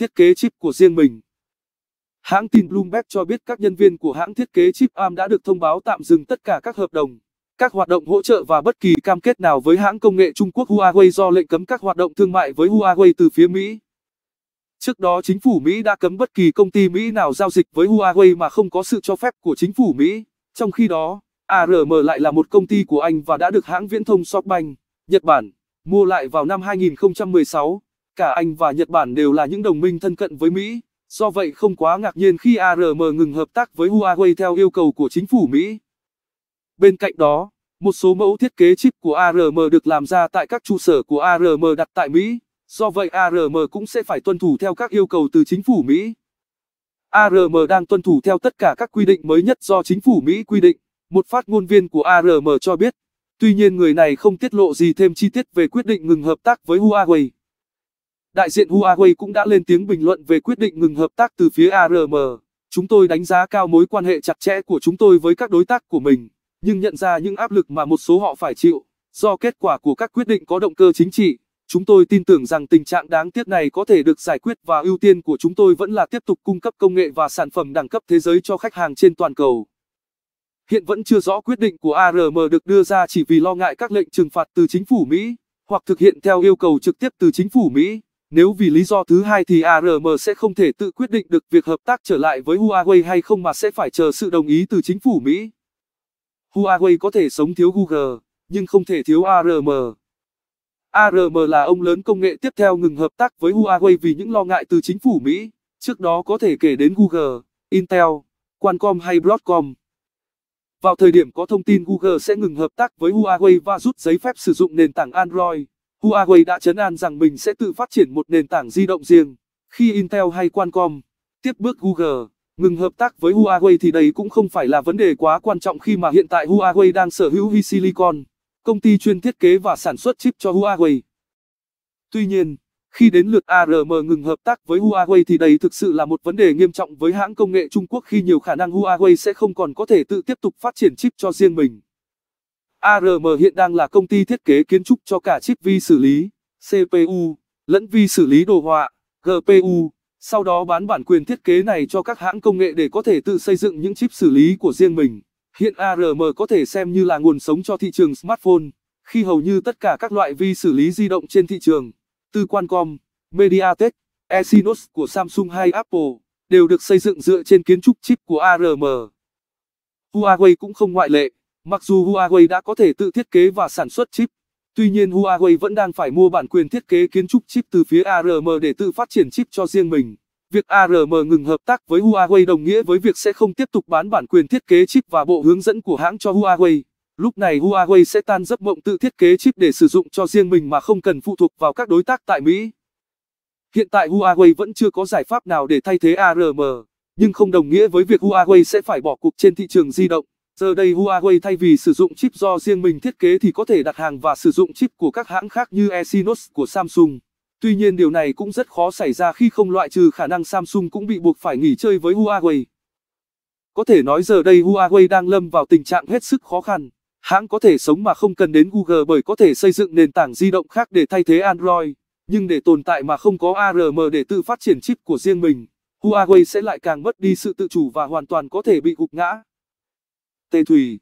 thiết kế chip của riêng mình. Hãng tin Bloomberg cho biết các nhân viên của hãng thiết kế chip ARM đã được thông báo tạm dừng tất cả các hợp đồng, các hoạt động hỗ trợ và bất kỳ cam kết nào với hãng công nghệ Trung Quốc Huawei do lệnh cấm các hoạt động thương mại với Huawei từ phía Mỹ. Trước đó chính phủ Mỹ đã cấm bất kỳ công ty Mỹ nào giao dịch với Huawei mà không có sự cho phép của chính phủ Mỹ. Trong khi đó, ARM lại là một công ty của Anh và đã được hãng viễn thông SoftBank, Nhật Bản, mua lại vào năm 2016 cả Anh và Nhật Bản đều là những đồng minh thân cận với Mỹ. Do vậy không quá ngạc nhiên khi ARM ngừng hợp tác với Huawei theo yêu cầu của chính phủ Mỹ. Bên cạnh đó, một số mẫu thiết kế chip của ARM được làm ra tại các trụ sở của ARM đặt tại Mỹ, do vậy ARM cũng sẽ phải tuân thủ theo các yêu cầu từ chính phủ Mỹ. ARM đang tuân thủ theo tất cả các quy định mới nhất do chính phủ Mỹ quy định, một phát ngôn viên của ARM cho biết. Tuy nhiên người này không tiết lộ gì thêm chi tiết về quyết định ngừng hợp tác với Huawei đại diện Huawei cũng đã lên tiếng bình luận về quyết định ngừng hợp tác từ phía ARM. Chúng tôi đánh giá cao mối quan hệ chặt chẽ của chúng tôi với các đối tác của mình, nhưng nhận ra những áp lực mà một số họ phải chịu do kết quả của các quyết định có động cơ chính trị. Chúng tôi tin tưởng rằng tình trạng đáng tiếc này có thể được giải quyết và ưu tiên của chúng tôi vẫn là tiếp tục cung cấp công nghệ và sản phẩm đẳng cấp thế giới cho khách hàng trên toàn cầu. Hiện vẫn chưa rõ quyết định của ARM được đưa ra chỉ vì lo ngại các lệnh trừng phạt từ chính phủ Mỹ hoặc thực hiện theo yêu cầu trực tiếp từ chính phủ Mỹ. Nếu vì lý do thứ hai thì ARM sẽ không thể tự quyết định được việc hợp tác trở lại với Huawei hay không mà sẽ phải chờ sự đồng ý từ chính phủ Mỹ. Huawei có thể sống thiếu Google, nhưng không thể thiếu ARM. ARM là ông lớn công nghệ tiếp theo ngừng hợp tác với Huawei vì những lo ngại từ chính phủ Mỹ, trước đó có thể kể đến Google, Intel, Qualcomm hay Broadcom. Vào thời điểm có thông tin Google sẽ ngừng hợp tác với Huawei và rút giấy phép sử dụng nền tảng Android, Huawei đã chấn an rằng mình sẽ tự phát triển một nền tảng di động riêng. Khi Intel hay Qualcomm, tiếp bước Google, ngừng hợp tác với Huawei thì đây cũng không phải là vấn đề quá quan trọng khi mà hiện tại Huawei đang sở hữu VSilicon, công ty chuyên thiết kế và sản xuất chip cho Huawei. Tuy nhiên, khi đến lượt ARM ngừng hợp tác với Huawei thì đây thực sự là một vấn đề nghiêm trọng với hãng công nghệ Trung Quốc khi nhiều khả năng Huawei sẽ không còn có thể tự tiếp tục phát triển chip cho riêng mình. ARM hiện đang là công ty thiết kế kiến trúc cho cả chip vi xử lý, CPU, lẫn vi xử lý đồ họa, GPU, sau đó bán bản quyền thiết kế này cho các hãng công nghệ để có thể tự xây dựng những chip xử lý của riêng mình. Hiện ARM có thể xem như là nguồn sống cho thị trường smartphone, khi hầu như tất cả các loại vi xử lý di động trên thị trường, từ Qualcomm, MediaTek, Exynos của Samsung hay Apple, đều được xây dựng dựa trên kiến trúc chip của ARM. Huawei cũng không ngoại lệ. Mặc dù Huawei đã có thể tự thiết kế và sản xuất chip, tuy nhiên Huawei vẫn đang phải mua bản quyền thiết kế kiến trúc chip từ phía ARM để tự phát triển chip cho riêng mình. Việc ARM ngừng hợp tác với Huawei đồng nghĩa với việc sẽ không tiếp tục bán bản quyền thiết kế chip và bộ hướng dẫn của hãng cho Huawei. Lúc này Huawei sẽ tan giấc mộng tự thiết kế chip để sử dụng cho riêng mình mà không cần phụ thuộc vào các đối tác tại Mỹ. Hiện tại Huawei vẫn chưa có giải pháp nào để thay thế ARM, nhưng không đồng nghĩa với việc Huawei sẽ phải bỏ cuộc trên thị trường di động. Giờ đây Huawei thay vì sử dụng chip do riêng mình thiết kế thì có thể đặt hàng và sử dụng chip của các hãng khác như Exynos của Samsung. Tuy nhiên điều này cũng rất khó xảy ra khi không loại trừ khả năng Samsung cũng bị buộc phải nghỉ chơi với Huawei. Có thể nói giờ đây Huawei đang lâm vào tình trạng hết sức khó khăn. Hãng có thể sống mà không cần đến Google bởi có thể xây dựng nền tảng di động khác để thay thế Android, nhưng để tồn tại mà không có ARM để tự phát triển chip của riêng mình, Huawei sẽ lại càng mất đi sự tự chủ và hoàn toàn có thể bị gục ngã. Tê thủy